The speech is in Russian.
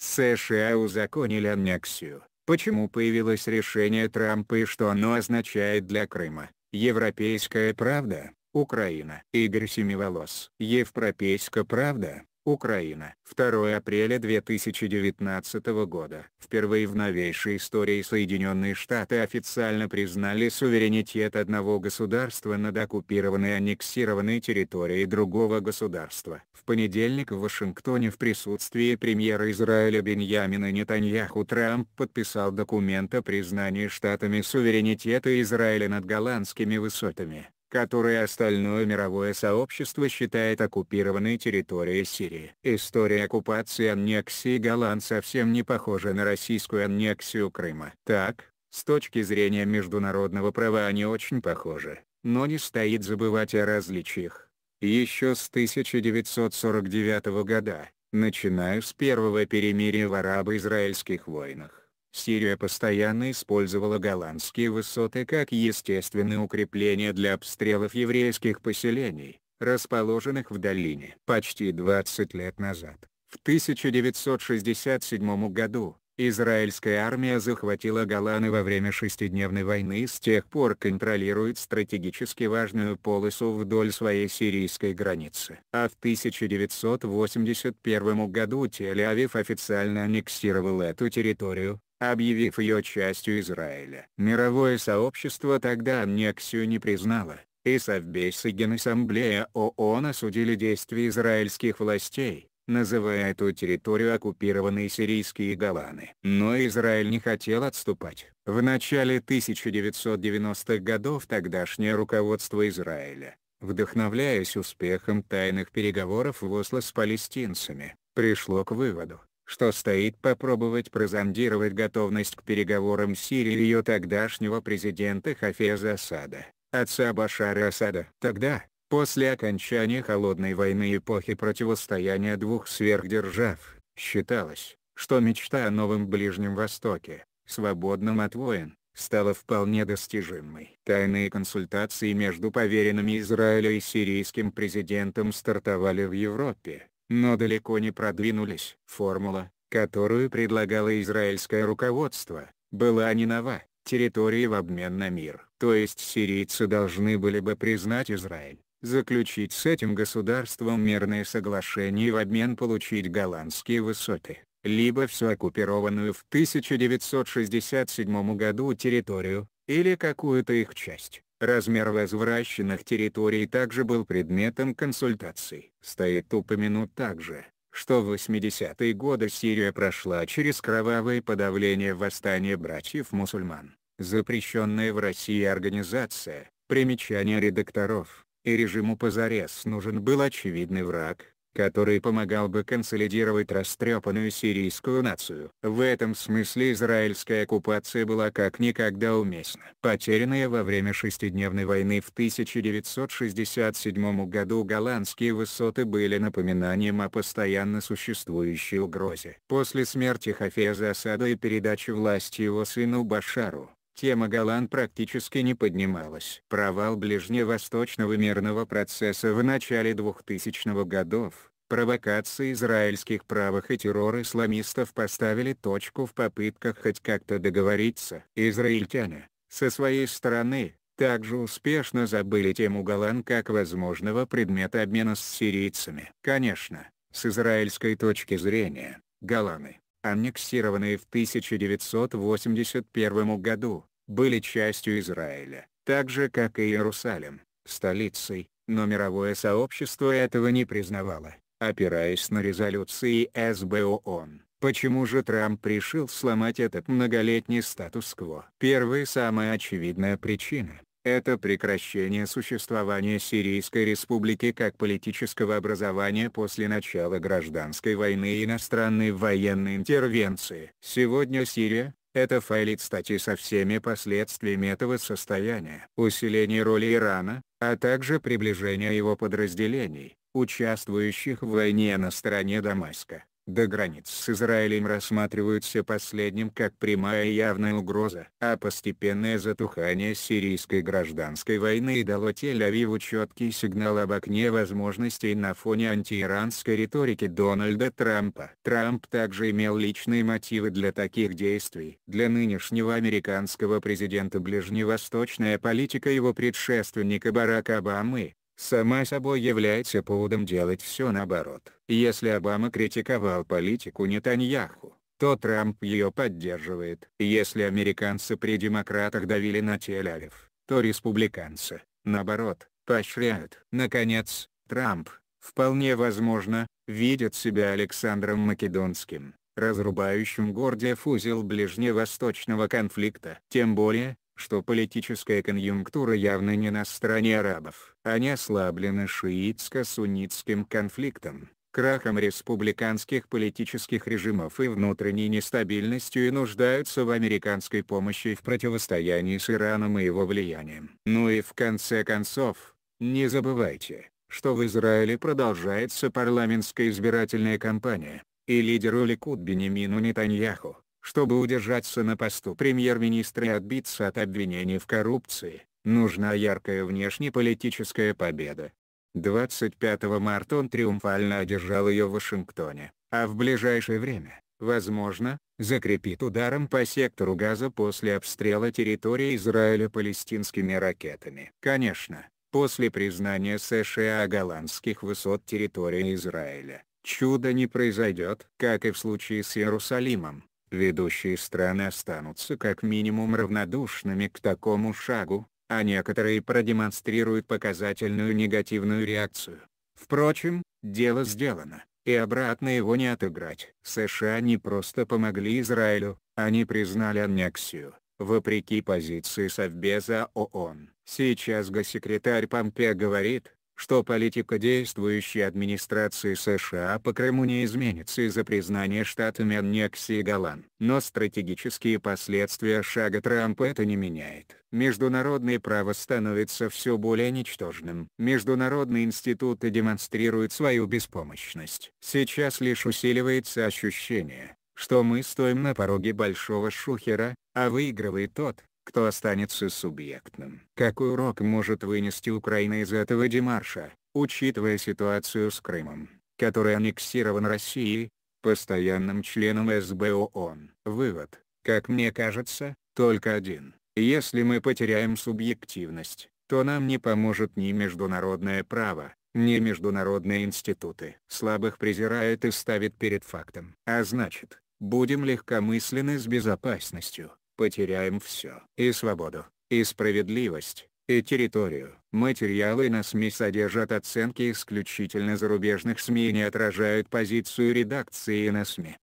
США узаконили аннексию. Почему появилось решение Трампа и что оно означает для Крыма? Европейская правда, Украина. Игорь Семиволос. Европейская правда, Украина. 2 апреля 2019 года. Впервые в новейшей истории Соединенные Штаты официально признали суверенитет одного государства над оккупированной и аннексированной территорией другого государства. В понедельник в Вашингтоне в присутствии премьера Израиля Беньямина Нетаньяху Трамп подписал документ о признании штатами суверенитета Израиля над голландскими высотами которые остальное мировое сообщество считает оккупированной территорией Сирии. История оккупации аннексии Голланд совсем не похожа на российскую аннексию Крыма. Так, с точки зрения международного права они очень похожи, но не стоит забывать о различиях. Еще с 1949 года, начиная с первого перемирия в арабо-израильских войнах, Сирия постоянно использовала голландские высоты как естественное укрепление для обстрелов еврейских поселений, расположенных в долине. Почти 20 лет назад, в 1967 году, израильская армия захватила Голланы во время шестидневной войны и с тех пор контролирует стратегически важную полосу вдоль своей сирийской границы. А в 1981 году Тель-Авив официально аннексировал эту территорию, объявив ее частью Израиля. Мировое сообщество тогда аннексию не признало, и Совбез и Генассамблея ООН осудили действия израильских властей, называя эту территорию оккупированной сирийские Голланы. Но Израиль не хотел отступать. В начале 1990-х годов тогдашнее руководство Израиля, вдохновляясь успехом тайных переговоров в Осло с палестинцами, пришло к выводу, что стоит попробовать прозондировать готовность к переговорам Сирии ее тогдашнего президента Хафеза Асада, отца Башара Асада. Тогда, после окончания Холодной войны эпохи противостояния двух сверхдержав, считалось, что мечта о новом Ближнем Востоке, свободном от войн, стала вполне достижимой. Тайные консультации между поверенными Израиля и сирийским президентом стартовали в Европе, но далеко не продвинулись. Формула, которую предлагало израильское руководство, была не нова, территории в обмен на мир. То есть сирийцы должны были бы признать Израиль, заключить с этим государством мирное соглашение и в обмен получить голландские высоты, либо всю оккупированную в 1967 году территорию, или какую-то их часть. Размер возвращенных территорий также был предметом консультаций. Стоит упомянуть также, что в 80-е годы Сирия прошла через кровавое подавление восстания братьев-мусульман, запрещенная в России организация, примечание редакторов, и режиму позарез нужен был очевидный враг, который помогал бы консолидировать растрепанную сирийскую нацию. В этом смысле израильская оккупация была как никогда уместна. Потерянные во время шестидневной войны в 1967 году голландские высоты были напоминанием о постоянно существующей угрозе. После смерти Хафеза Асада и передачи власти его сыну Башару, Тема Голан практически не поднималась. Провал ближневосточного мирного процесса в начале 2000-х годов, провокации израильских правых и террор исламистов поставили точку в попытках хоть как-то договориться. Израильтяне, со своей стороны, также успешно забыли тему Голан как возможного предмета обмена с сирийцами. Конечно, с израильской точки зрения, Голаны аннексированные в 1981 году, были частью Израиля, так же как и Иерусалим, столицей, но мировое сообщество этого не признавало, опираясь на резолюции СБ ООН. Почему же Трамп решил сломать этот многолетний статус-кво? Первая самая очевидная причина это прекращение существования Сирийской республики как политического образования после начала гражданской войны и иностранной военной интервенции. Сегодня Сирия, это файлит статьи со всеми последствиями этого состояния. Усиление роли Ирана, а также приближение его подразделений, участвующих в войне на стороне Дамаска, до границ с Израилем рассматриваются последним как прямая и явная угроза. А постепенное затухание сирийской гражданской войны дало Тель-Авиву четкий сигнал об окне возможностей на фоне антииранской риторики Дональда Трампа. Трамп также имел личные мотивы для таких действий. Для нынешнего американского президента ближневосточная политика его предшественника Барака Обамы, сама собой является поводом делать все наоборот. Если Обама критиковал политику Нетаньяху, то Трамп ее поддерживает. Если американцы при демократах давили на Тель-Авив, то республиканцы, наоборот, поощряют. Наконец, Трамп, вполне возможно, видит себя Александром Македонским, разрубающим Гордиев узел ближневосточного конфликта. Тем более, что политическая конъюнктура явно не на стороне арабов. Они ослаблены шиитско-суннитским конфликтом, крахом республиканских политических режимов и внутренней нестабильностью и нуждаются в американской помощи в противостоянии с Ираном и его влиянием. Ну и в конце концов, не забывайте, что в Израиле продолжается парламентская избирательная кампания, и лидеру Ликуд Бенемину Нетаньяху, чтобы удержаться на посту премьер-министра и отбиться от обвинений в коррупции, нужна яркая внешнеполитическая победа. 25 марта он триумфально одержал ее в Вашингтоне, а в ближайшее время, возможно, закрепит ударом по сектору Газа после обстрела территории Израиля палестинскими ракетами. Конечно, после признания США голландских высот территории Израиля, чудо не произойдет, как и в случае с Иерусалимом ведущие страны останутся как минимум равнодушными к такому шагу, а некоторые продемонстрируют показательную негативную реакцию. Впрочем, дело сделано, и обратно его не отыграть. США не просто помогли Израилю, они признали аннексию, вопреки позиции Совбеза ООН. Сейчас госсекретарь Помпе говорит, что политика действующей администрации США по Крыму не изменится из-за признания штатами аннексии Голланд. Но стратегические последствия шага Трампа это не меняет. Международное право становится все более ничтожным. Международные институты демонстрируют свою беспомощность. Сейчас лишь усиливается ощущение, что мы стоим на пороге большого шухера, а выигрывает тот, кто останется субъектным. Какой урок может вынести Украина из этого демарша, учитывая ситуацию с Крымом, который аннексирован Россией, постоянным членом СБ ООН? Вывод, как мне кажется, только один. Если мы потеряем субъективность, то нам не поможет ни международное право, ни международные институты. Слабых презирает и ставит перед фактом. А значит, будем легкомысленны с безопасностью потеряем все. И свободу, и справедливость, и территорию. Материалы на СМИ содержат оценки исключительно зарубежных СМИ и не отражают позицию редакции на СМИ.